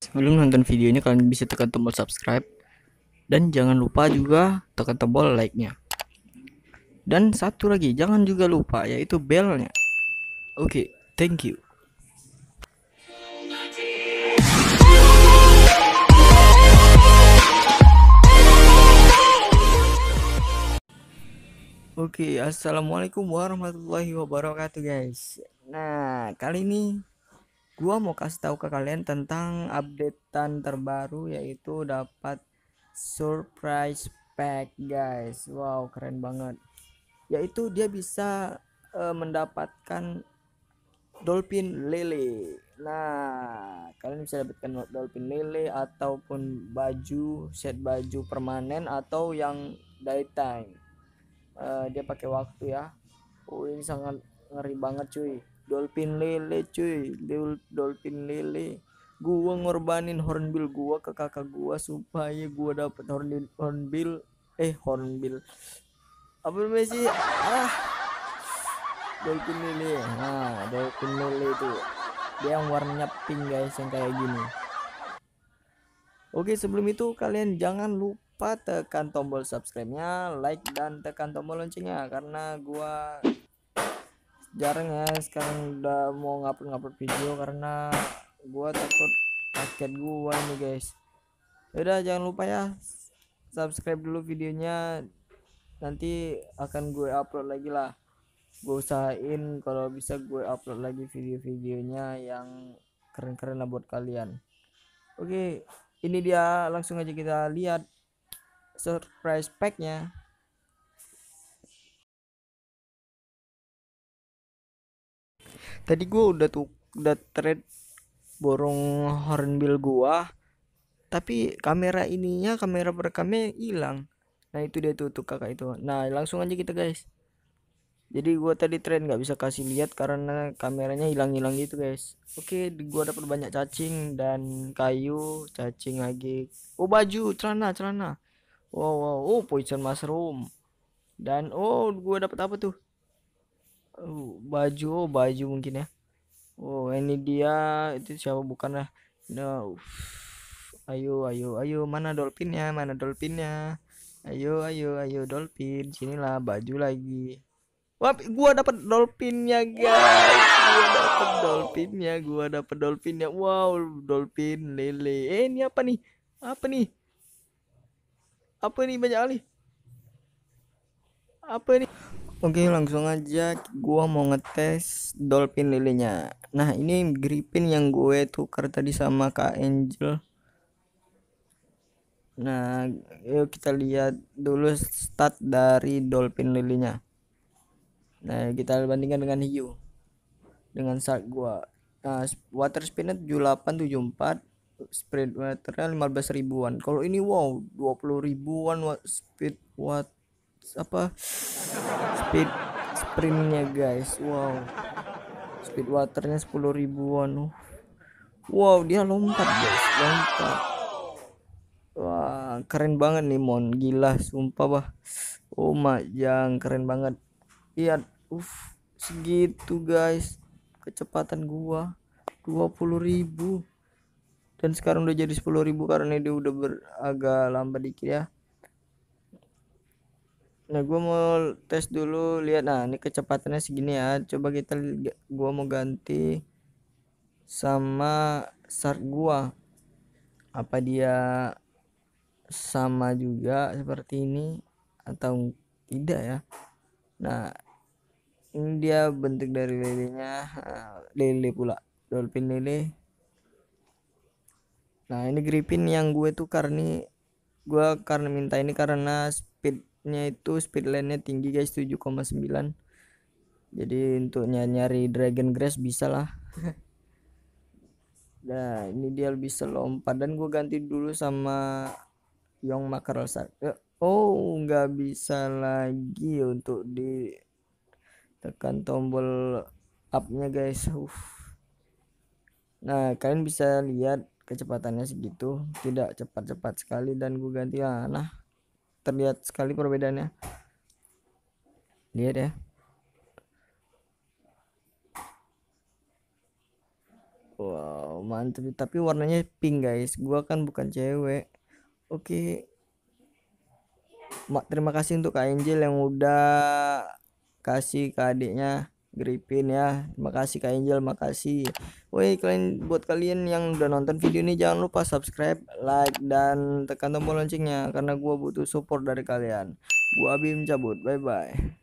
Sebelum nonton video ini kalian bisa tekan tombol subscribe dan jangan lupa juga tekan tombol like-nya. Dan satu lagi, jangan juga lupa yaitu bell-nya. Oke, okay, thank you. Oke, okay, assalamualaikum warahmatullahi wabarakatuh guys. Nah, kali ini gua mau kasih tahu ke kalian tentang updatean terbaru yaitu dapat surprise pack guys wow keren banget yaitu dia bisa uh, mendapatkan dolphin lele nah kalian bisa dapatkan dolphin lele ataupun baju set baju permanen atau yang daytime uh, dia pakai waktu ya oh ini sangat ngeri banget cuy dolphin lele cuy dolphin lele gua ngorbanin hornbill gua ke kakak gua supaya gua dapet hornbill hornbill eh hornbill apa namanya sih ah dolphin lele nah dolphin lele itu dia yang warnanya pink guys yang kayak gini Oke sebelum itu kalian jangan lupa tekan tombol subscribe-nya, like dan tekan tombol loncengnya karena gua jarang ya sekarang udah mau ngupload-ngupload video karena gua takut paket gua ini guys yaudah jangan lupa ya subscribe dulu videonya nanti akan gue upload lagi lah gue usahain kalau bisa gue upload lagi video-videonya yang keren-keren lah buat kalian oke ini dia langsung aja kita lihat surprise packnya tadi gue udah tuh udah trade borong hornbill gua tapi kamera ininya kamera perekamnya hilang nah itu dia tuh, tuh kakak itu nah langsung aja kita guys jadi gua tadi trend nggak bisa kasih lihat karena kameranya hilang-hilang gitu guys oke gua dapat banyak cacing dan kayu cacing lagi oh baju celana celana wow wow oh poison mushroom dan oh gua dapat apa tuh baju oh baju mungkin ya oh ini dia itu siapa bukan lah no ayo ayo ayo mana dolphinnya mana dolphinnya ayo ayo ayo dolphin sinilah baju lagi wap gua dapat dolphinnya guys. Gua dapat dolphinnya, gua dapat dolphinnya. Wow, dolphin lele. Eh, ini apa nih? Apa nih? Apa nih banyak kali? Apa nih? Oke langsung aja gua mau ngetes dolphin lilinya Nah ini gripping yang gue tukar tadi sama kak Angel Nah yuk kita lihat dulu stat dari dolphin lilinya Nah kita bandingkan dengan hiu Dengan saat gua Nah water tujuh 7874 Speed water 15 ribuan Kalau ini wow 20 ribuan speed what apa speed sprintnya guys wow speed waternya 10 ribuan uh. wow dia lompat guys lompat wah keren banget nih mon gila sumpah bah oh yang keren banget lihat uff segitu guys kecepatan gua ribu, dan sekarang udah jadi 10.000 karena dia udah beragak lambat dikit ya Nah, gua mau tes dulu lihat nah ini kecepatannya segini ya. Coba kita gua mau ganti sama shark gua. Apa dia sama juga seperti ini atau tidak ya? Nah, ini dia bentuk dari lelenya nah, lele pula. Dolphin lele. Nah, ini griffin yang gue tukar nih. Gue karena minta ini karena speed nya itu speed lane nya tinggi guys 7,9 jadi untuk nyari dragon grass bisa lah nah ini dia lebih lompat dan gue ganti dulu sama yong Mackerel eh, oh nggak bisa lagi untuk di tekan tombol upnya guys nah kalian bisa lihat kecepatannya segitu tidak cepat-cepat sekali dan gue ganti ah, nah terlihat sekali perbedaannya lihat ya wow mantep tapi warnanya pink guys gua kan bukan cewek oke okay. terima kasih untuk Kak Angel yang udah kasih ke adiknya Gripin ya makasih Kak Angel makasih woi kalian buat kalian yang udah nonton video ini jangan lupa subscribe like dan tekan tombol loncengnya karena gua butuh support dari kalian gua Abim cabut bye bye